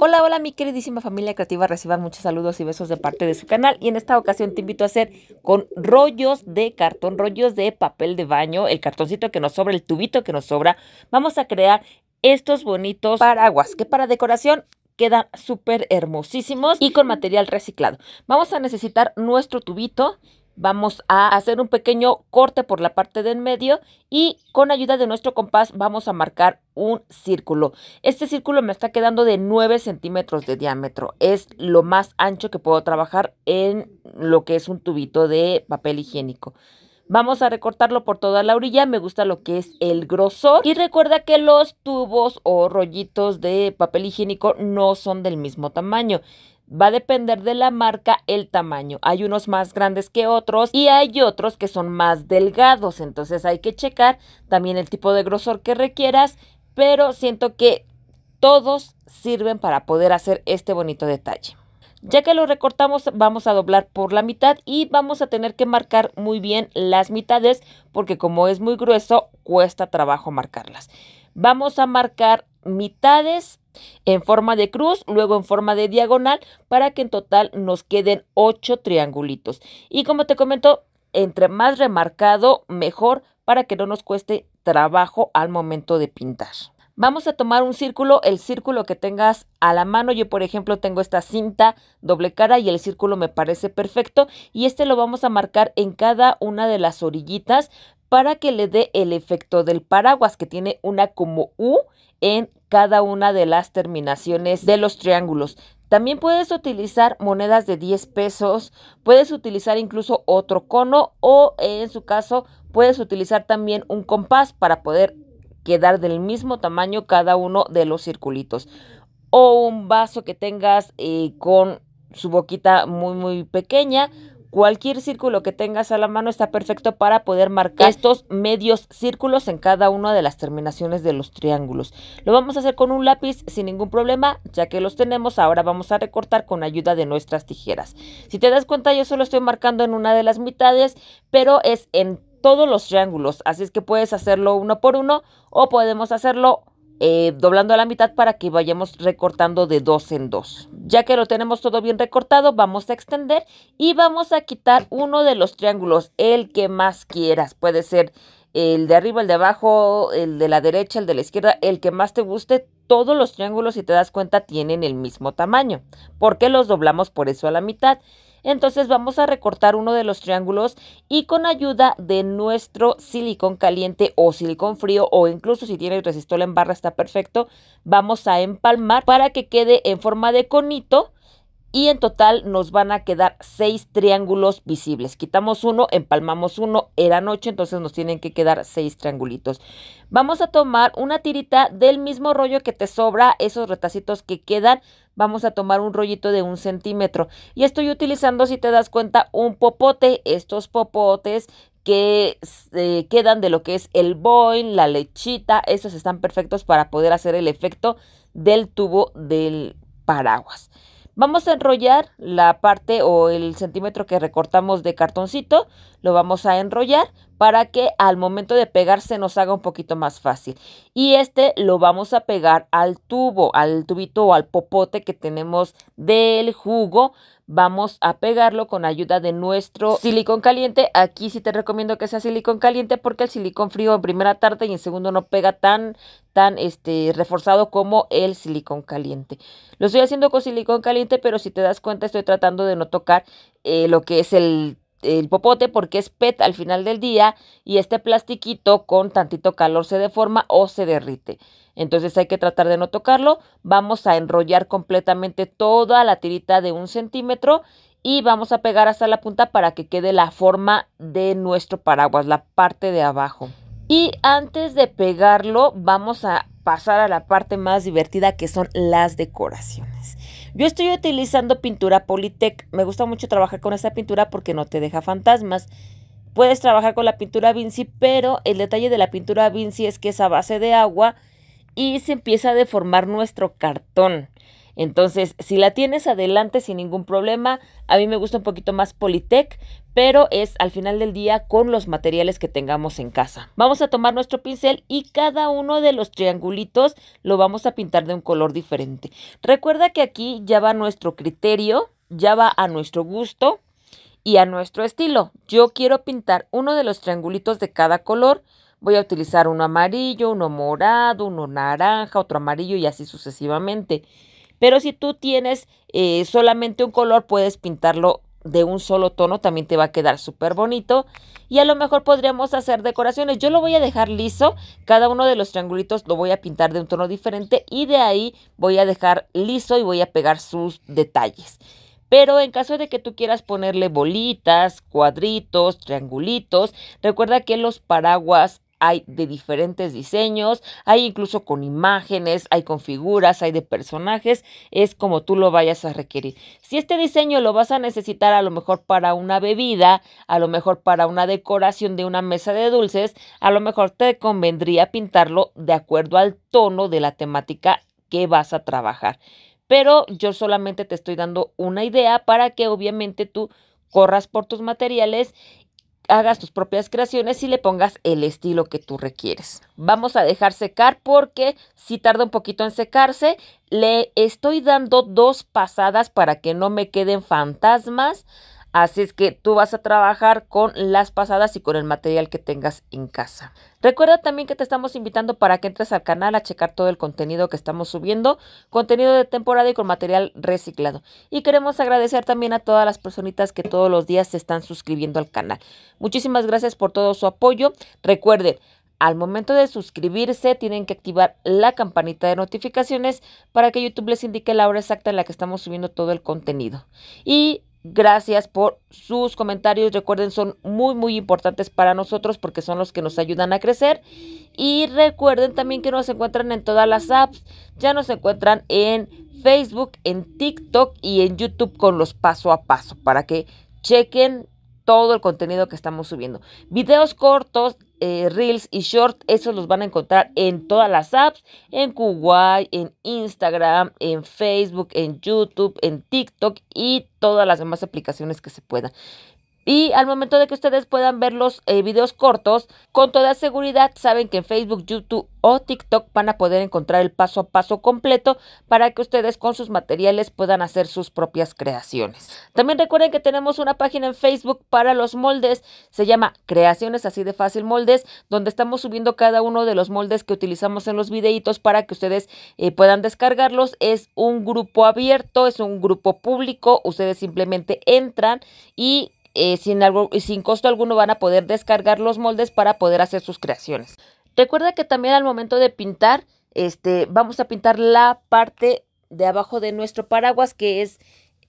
Hola, hola mi queridísima familia creativa, reciban muchos saludos y besos de parte de su canal y en esta ocasión te invito a hacer con rollos de cartón, rollos de papel de baño, el cartoncito que nos sobra, el tubito que nos sobra, vamos a crear estos bonitos paraguas que para decoración quedan súper hermosísimos y con material reciclado. Vamos a necesitar nuestro tubito vamos a hacer un pequeño corte por la parte del medio y con ayuda de nuestro compás vamos a marcar un círculo. Este círculo me está quedando de 9 centímetros de diámetro. Es lo más ancho que puedo trabajar en lo que es un tubito de papel higiénico. Vamos a recortarlo por toda la orilla, me gusta lo que es el grosor. Y recuerda que los tubos o rollitos de papel higiénico no son del mismo tamaño. Va a depender de la marca el tamaño. Hay unos más grandes que otros y hay otros que son más delgados. Entonces hay que checar también el tipo de grosor que requieras. Pero siento que todos sirven para poder hacer este bonito detalle. Ya que lo recortamos vamos a doblar por la mitad y vamos a tener que marcar muy bien las mitades porque como es muy grueso cuesta trabajo marcarlas. Vamos a marcar mitades en forma de cruz, luego en forma de diagonal, para que en total nos queden 8 triangulitos. Y como te comento, entre más remarcado, mejor, para que no nos cueste trabajo al momento de pintar. Vamos a tomar un círculo, el círculo que tengas a la mano. Yo, por ejemplo, tengo esta cinta doble cara y el círculo me parece perfecto. Y este lo vamos a marcar en cada una de las orillitas para que le dé el efecto del paraguas que tiene una como U en cada una de las terminaciones de los triángulos. También puedes utilizar monedas de 10 pesos, puedes utilizar incluso otro cono o en su caso puedes utilizar también un compás para poder quedar del mismo tamaño cada uno de los circulitos. O un vaso que tengas eh, con su boquita muy muy pequeña Cualquier círculo que tengas a la mano está perfecto para poder marcar estos medios círculos en cada una de las terminaciones de los triángulos. Lo vamos a hacer con un lápiz sin ningún problema, ya que los tenemos. Ahora vamos a recortar con ayuda de nuestras tijeras. Si te das cuenta, yo solo estoy marcando en una de las mitades, pero es en todos los triángulos. Así es que puedes hacerlo uno por uno o podemos hacerlo eh, doblando a la mitad para que vayamos recortando de dos en dos. Ya que lo tenemos todo bien recortado, vamos a extender y vamos a quitar uno de los triángulos, el que más quieras. Puede ser el de arriba, el de abajo, el de la derecha, el de la izquierda, el que más te guste. Todos los triángulos, si te das cuenta, tienen el mismo tamaño. Porque los doblamos por eso a la mitad. Entonces vamos a recortar uno de los triángulos y con ayuda de nuestro silicón caliente o silicón frío o incluso si tienes resistol en barra está perfecto, vamos a empalmar para que quede en forma de conito y en total nos van a quedar seis triángulos visibles. Quitamos uno, empalmamos uno, eran ocho, entonces nos tienen que quedar seis triangulitos. Vamos a tomar una tirita del mismo rollo que te sobra, esos retacitos que quedan, vamos a tomar un rollito de un centímetro. Y estoy utilizando, si te das cuenta, un popote, estos popotes que eh, quedan de lo que es el boin, la lechita, estos están perfectos para poder hacer el efecto del tubo del paraguas. Vamos a enrollar la parte o el centímetro que recortamos de cartoncito, lo vamos a enrollar para que al momento de pegar se nos haga un poquito más fácil. Y este lo vamos a pegar al tubo, al tubito o al popote que tenemos del jugo vamos a pegarlo con ayuda de nuestro silicón caliente. Aquí sí te recomiendo que sea silicón caliente porque el silicón frío en primera tarta y en segundo no pega tan, tan este, reforzado como el silicón caliente. Lo estoy haciendo con silicón caliente, pero si te das cuenta estoy tratando de no tocar eh, lo que es el el popote porque es PET al final del día y este plastiquito con tantito calor se deforma o se derrite. Entonces hay que tratar de no tocarlo. Vamos a enrollar completamente toda la tirita de un centímetro y vamos a pegar hasta la punta para que quede la forma de nuestro paraguas, la parte de abajo. Y antes de pegarlo vamos a pasar a la parte más divertida que son las decoraciones. Yo estoy utilizando pintura Politec. Me gusta mucho trabajar con esta pintura porque no te deja fantasmas. Puedes trabajar con la pintura Vinci, pero el detalle de la pintura Vinci es que es a base de agua y se empieza a deformar nuestro cartón. Entonces, si la tienes adelante sin ningún problema, a mí me gusta un poquito más Politec, pero es al final del día con los materiales que tengamos en casa. Vamos a tomar nuestro pincel y cada uno de los triangulitos lo vamos a pintar de un color diferente. Recuerda que aquí ya va nuestro criterio, ya va a nuestro gusto y a nuestro estilo. Yo quiero pintar uno de los triangulitos de cada color. Voy a utilizar uno amarillo, uno morado, uno naranja, otro amarillo y así sucesivamente. Pero si tú tienes eh, solamente un color, puedes pintarlo de un solo tono, también te va a quedar súper bonito. Y a lo mejor podríamos hacer decoraciones. Yo lo voy a dejar liso, cada uno de los triangulitos lo voy a pintar de un tono diferente y de ahí voy a dejar liso y voy a pegar sus detalles. Pero en caso de que tú quieras ponerle bolitas, cuadritos, triangulitos, recuerda que los paraguas hay de diferentes diseños, hay incluso con imágenes, hay con figuras, hay de personajes, es como tú lo vayas a requerir. Si este diseño lo vas a necesitar a lo mejor para una bebida, a lo mejor para una decoración de una mesa de dulces, a lo mejor te convendría pintarlo de acuerdo al tono de la temática que vas a trabajar. Pero yo solamente te estoy dando una idea para que obviamente tú corras por tus materiales hagas tus propias creaciones y le pongas el estilo que tú requieres. Vamos a dejar secar porque si tarda un poquito en secarse, le estoy dando dos pasadas para que no me queden fantasmas Así es que tú vas a trabajar con las pasadas y con el material que tengas en casa. Recuerda también que te estamos invitando para que entres al canal a checar todo el contenido que estamos subiendo, contenido de temporada y con material reciclado. Y queremos agradecer también a todas las personitas que todos los días se están suscribiendo al canal. Muchísimas gracias por todo su apoyo. Recuerden, al momento de suscribirse tienen que activar la campanita de notificaciones para que YouTube les indique la hora exacta en la que estamos subiendo todo el contenido. Y Gracias por sus comentarios. Recuerden, son muy, muy importantes para nosotros porque son los que nos ayudan a crecer. Y recuerden también que nos encuentran en todas las apps. Ya nos encuentran en Facebook, en TikTok y en YouTube con los paso a paso para que chequen todo el contenido que estamos subiendo. Videos cortos, eh, Reels y Short, esos los van a encontrar en todas las apps, en Kuwait, en Instagram, en Facebook, en YouTube, en TikTok y todas las demás aplicaciones que se puedan. Y al momento de que ustedes puedan ver los eh, videos cortos, con toda seguridad saben que en Facebook, YouTube o TikTok van a poder encontrar el paso a paso completo para que ustedes con sus materiales puedan hacer sus propias creaciones. También recuerden que tenemos una página en Facebook para los moldes, se llama Creaciones así de fácil moldes, donde estamos subiendo cada uno de los moldes que utilizamos en los videitos para que ustedes eh, puedan descargarlos. Es un grupo abierto, es un grupo público, ustedes simplemente entran y eh, sin, algo, sin costo alguno van a poder descargar los moldes para poder hacer sus creaciones. Recuerda que también al momento de pintar, este, vamos a pintar la parte de abajo de nuestro paraguas que es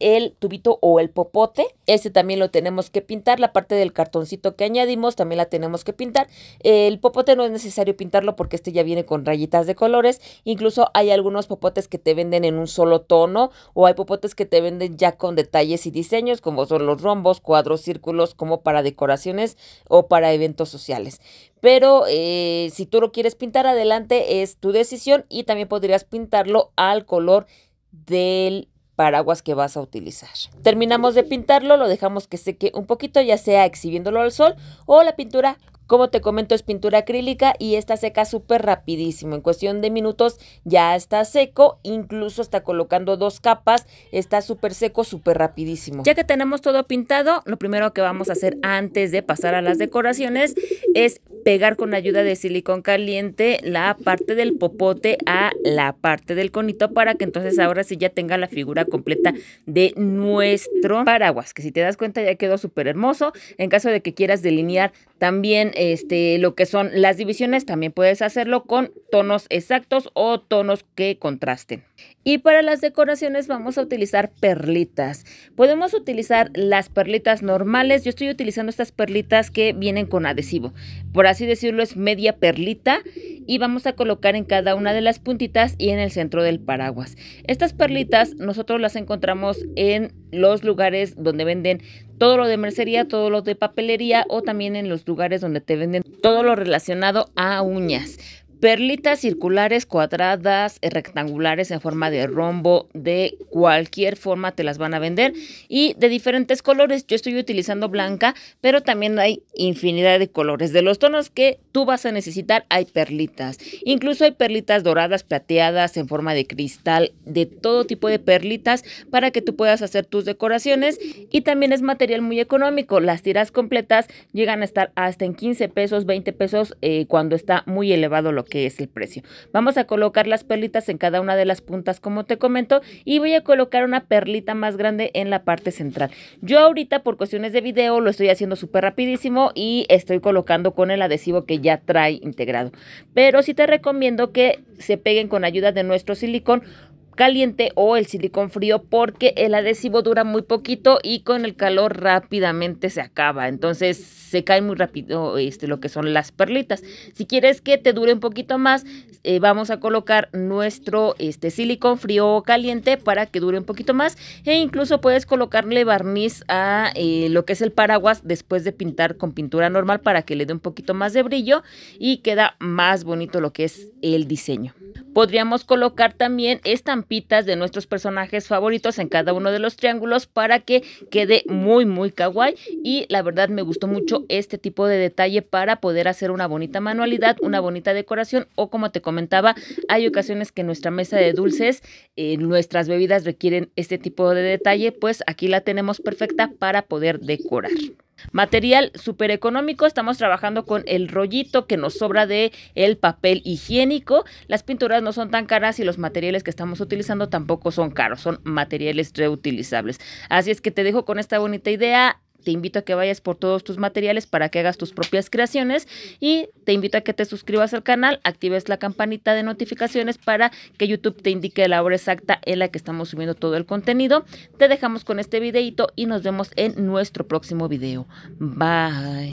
el tubito o el popote. Este también lo tenemos que pintar. La parte del cartoncito que añadimos también la tenemos que pintar. El popote no es necesario pintarlo porque este ya viene con rayitas de colores. Incluso hay algunos popotes que te venden en un solo tono o hay popotes que te venden ya con detalles y diseños como son los rombos, cuadros, círculos, como para decoraciones o para eventos sociales. Pero eh, si tú lo quieres pintar adelante es tu decisión y también podrías pintarlo al color del paraguas que vas a utilizar. Terminamos de pintarlo, lo dejamos que seque un poquito, ya sea exhibiéndolo al sol o la pintura como te comento, es pintura acrílica y esta seca súper rapidísimo. En cuestión de minutos ya está seco, incluso está colocando dos capas, está súper seco, súper rapidísimo. Ya que tenemos todo pintado, lo primero que vamos a hacer antes de pasar a las decoraciones es pegar con ayuda de silicón caliente la parte del popote a la parte del conito para que entonces ahora sí ya tenga la figura completa de nuestro paraguas, que si te das cuenta ya quedó súper hermoso. En caso de que quieras delinear también este, lo que son las divisiones, también puedes hacerlo con tonos exactos o tonos que contrasten. Y para las decoraciones vamos a utilizar perlitas. Podemos utilizar las perlitas normales. Yo estoy utilizando estas perlitas que vienen con adhesivo. Por así decirlo es media perlita y vamos a colocar en cada una de las puntitas y en el centro del paraguas. Estas perlitas nosotros las encontramos en los lugares donde venden todo lo de mercería, todo lo de papelería o también en los lugares donde te venden todo lo relacionado a uñas. Perlitas circulares, cuadradas, eh, rectangulares en forma de rombo, de cualquier forma te las van a vender y de diferentes colores. Yo estoy utilizando blanca, pero también hay infinidad de colores. De los tonos que tú vas a necesitar hay perlitas. Incluso hay perlitas doradas, plateadas, en forma de cristal, de todo tipo de perlitas para que tú puedas hacer tus decoraciones. Y también es material muy económico. Las tiras completas llegan a estar hasta en 15 pesos, 20 pesos eh, cuando está muy elevado lo que es el precio. Vamos a colocar las perlitas en cada una de las puntas como te comento y voy a colocar una perlita más grande en la parte central. Yo ahorita por cuestiones de video lo estoy haciendo súper rapidísimo y estoy colocando con el adhesivo que ya trae integrado. Pero si te recomiendo que se peguen con ayuda de nuestro silicón caliente o el silicón frío porque el adhesivo dura muy poquito y con el calor rápidamente se acaba. Entonces se cae muy rápido este, lo que son las perlitas. Si quieres que te dure un poquito más, eh, vamos a colocar nuestro este, silicón frío o caliente para que dure un poquito más. E incluso puedes colocarle barniz a eh, lo que es el paraguas después de pintar con pintura normal para que le dé un poquito más de brillo y queda más bonito lo que es el diseño. Podríamos colocar también estampitas de nuestros personajes favoritos en cada uno de los triángulos para que quede muy muy kawaii y la verdad me gustó mucho este tipo de detalle para poder hacer una bonita manualidad, una bonita decoración o como te comentaba, hay ocasiones que nuestra mesa de dulces, eh, nuestras bebidas requieren este tipo de detalle, pues aquí la tenemos perfecta para poder decorar. Material súper económico, estamos trabajando con el rollito que nos sobra de el papel higiénico. Las pinturas no son tan caras y los materiales que estamos utilizando tampoco son caros, son materiales reutilizables. Así es que te dejo con esta bonita idea te invito a que vayas por todos tus materiales para que hagas tus propias creaciones y te invito a que te suscribas al canal, actives la campanita de notificaciones para que YouTube te indique la hora exacta en la que estamos subiendo todo el contenido. Te dejamos con este videito y nos vemos en nuestro próximo video. Bye.